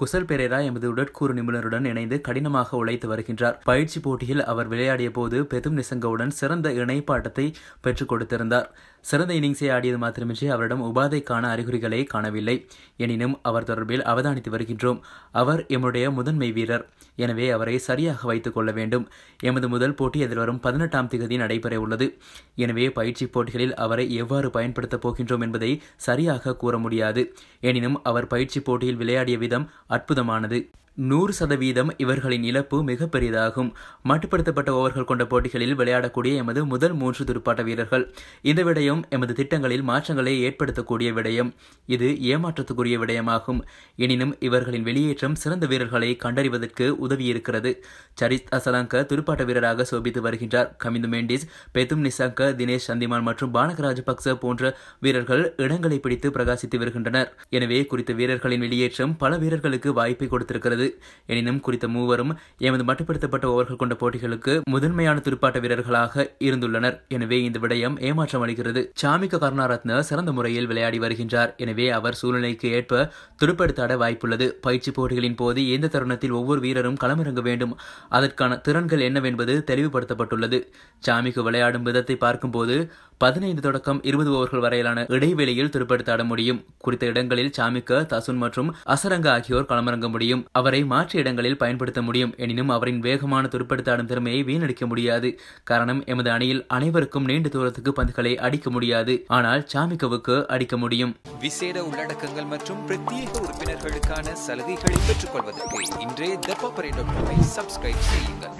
குசல் பெரேரா எமது உடற்கூறு நிபுணருடன் இணைந்து கடினமாக உழைத்து வருகின்றார் பயிற்சி போட்டியில் அவர் விளையாடிய போது பெதும் நிசங்கவுடன் சிறந்த இணைப்பாட்டத்தை பெற்றுக் கொடுத்திருந்தார் சிறந்த இன்னிங்ஸை ஆடியது மாத்திரமின்றி அவரிடம் உபாதைக்கான அறிகுறிகளை காணவில்லை எனினும் அவர் தொடர்பில் அவதானித்து வருகின்றோம் அவர் எம்முடைய முதன்மை வீரர் எனவே அவரை சரியாக வைத்துக் கொள்ள வேண்டும் எமது முதல் போட்டி எதிர்வரும் பதினெட்டாம் திகதி நடைபெற உள்ளது எனவே பயிற்சி போட்டிகளில் அவரை எவ்வாறு பயன்படுத்தப் போகின்றோம் என்பதை சரியாக கூற முடியாது எனினும் அவர் பயிற்சி போட்டியில் விளையாடிய விதம் அற்புதமானது நூறு சதவீதம் இவர்களின் இழப்பு மிகப்பெரியதாகும் மட்டுப்படுத்தப்பட்ட ஓவர்கள் கொண்ட போட்டிகளில் விளையாடக்கூடிய எமது முதல் மூன்று துடுப்பாட்ட வீரர்கள் இந்த விடயம் எமது திட்டங்களில் மாற்றங்களை ஏற்படுத்தக்கூடிய விடயம் இது ஏமாற்றத்துக்குரிய விடயமாகும் எனினும் இவர்களின் வெளியேற்றம் சிறந்த வீரர்களை கண்டறிவதற்கு உதவியிருக்கிறது சரித் அசலாங்க துடுப்பாட்ட வீரராக சோபித்து வருகின்றார் கமிந்து மேண்டிஸ் பெத்தும் நிசாங்க தினேஷ் சந்திமான் மற்றும் பானகராஜ பக்ச போன்ற வீரர்கள் இடங்களை பிடித்து பிரகாசித்து வருகின்றனர் எனவே குறித்த வீரர்களின் வெளியேற்றம் பல வீரர்களுக்கு வாய்ப்பை கொடுத்திருக்கிறது இருந்தது எனினும் குறித்த மூவரும் எமது மட்டுப்படுத்தப்பட்ட ஓவர்கள் கொண்ட போட்டிகளுக்கு முதன்மையான துடுப்பாட்ட வீரர்களாக இருந்துள்ளனர் எனவே இந்த விடயம் ஏமாற்றம் அளிக்கிறது சாமிக்க கருணாரத்ன சிறந்த முறையில் விளையாடி வருகின்றார் எனவே அவர் சூழ்நிலைக்கு ஏற்ப துடுப்படுத்தாட வாய்ப்புள்ளது பயிற்சி போட்டிகளின் போது எந்த தருணத்தில் ஒவ்வொரு வீரரும் களமிறங்க வேண்டும் அதற்கான திறன்கள் என்னவென்பது தெளிவுபடுத்தப்பட்டுள்ளது சாமிக்கு விளையாடும் விதத்தை பார்க்கும்போது பதினைந்து தொடக்கம் இருபது ஓவர்கள் வரையிலான இடைவெளியில் திருப்படுத்தாட முடியும் குறித்த இடங்களில் சாமிக்க தசுன் மற்றும் அசரங்க ஆகியோர் களமிறங்க முடியும் அவரை மாற்று இடங்களில் பயன்படுத்த முடியும் எனினும் அவரின் வேகமான துருப்படுத்தாடும் திறமையை வீணடிக்க முடியாது காரணம் எமது அணியில் அனைவருக்கும் நீண்ட தூரத்துக்கு பந்துகளை அடிக்க முடியாது ஆனால் சாமிக்கவுக்கு அடிக்க முடியும் விசேட உள்ளடக்கங்கள் மற்றும் பிரத்யேக உறுப்பினர்களுக்கான சலுகைகளை பெற்றுக் கொள்வதற்கு இன்றைய சப்ஸ்கிரைப் செய்யுங்கள்